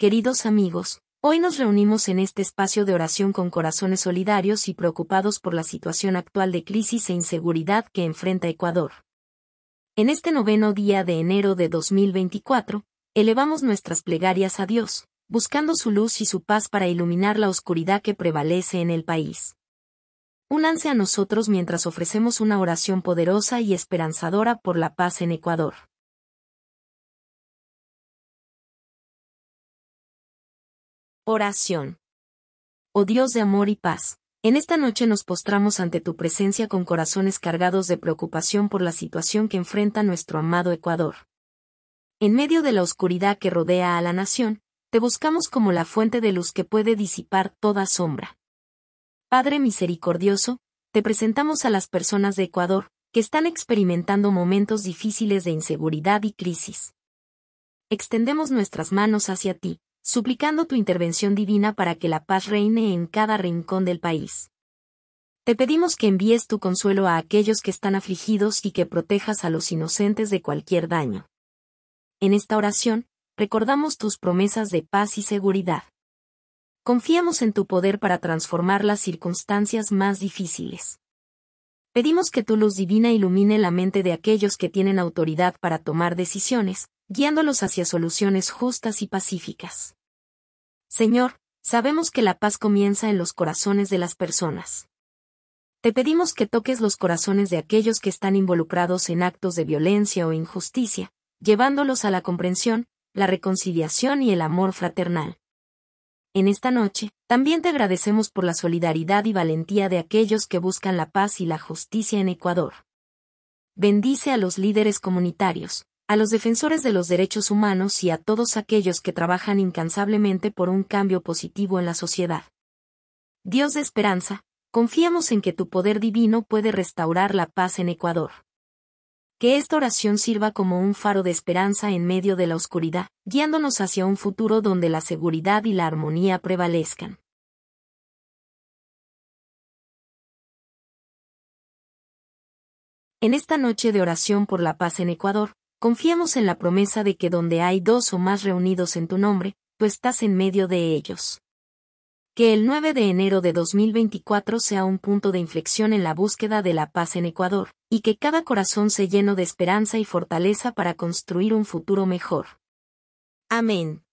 Queridos amigos, hoy nos reunimos en este espacio de oración con corazones solidarios y preocupados por la situación actual de crisis e inseguridad que enfrenta Ecuador. En este noveno día de enero de 2024, elevamos nuestras plegarias a Dios, buscando su luz y su paz para iluminar la oscuridad que prevalece en el país. Únanse a nosotros mientras ofrecemos una oración poderosa y esperanzadora por la paz en Ecuador. Oración. Oh Dios de amor y paz, en esta noche nos postramos ante tu presencia con corazones cargados de preocupación por la situación que enfrenta nuestro amado Ecuador. En medio de la oscuridad que rodea a la nación, te buscamos como la fuente de luz que puede disipar toda sombra. Padre misericordioso, te presentamos a las personas de Ecuador, que están experimentando momentos difíciles de inseguridad y crisis. Extendemos nuestras manos hacia ti, suplicando tu intervención divina para que la paz reine en cada rincón del país. Te pedimos que envíes tu consuelo a aquellos que están afligidos y que protejas a los inocentes de cualquier daño. En esta oración, recordamos tus promesas de paz y seguridad. Confiamos en tu poder para transformar las circunstancias más difíciles. Pedimos que tu luz divina ilumine la mente de aquellos que tienen autoridad para tomar decisiones, guiándolos hacia soluciones justas y pacíficas. Señor, sabemos que la paz comienza en los corazones de las personas. Te pedimos que toques los corazones de aquellos que están involucrados en actos de violencia o injusticia, llevándolos a la comprensión, la reconciliación y el amor fraternal. En esta noche, también te agradecemos por la solidaridad y valentía de aquellos que buscan la paz y la justicia en Ecuador. Bendice a los líderes comunitarios, a los defensores de los derechos humanos y a todos aquellos que trabajan incansablemente por un cambio positivo en la sociedad. Dios de esperanza, confiamos en que tu poder divino puede restaurar la paz en Ecuador. Que esta oración sirva como un faro de esperanza en medio de la oscuridad, guiándonos hacia un futuro donde la seguridad y la armonía prevalezcan. En esta noche de oración por la paz en Ecuador, Confiamos en la promesa de que donde hay dos o más reunidos en tu nombre, tú estás en medio de ellos. Que el 9 de enero de 2024 sea un punto de inflexión en la búsqueda de la paz en Ecuador, y que cada corazón se lleno de esperanza y fortaleza para construir un futuro mejor. Amén.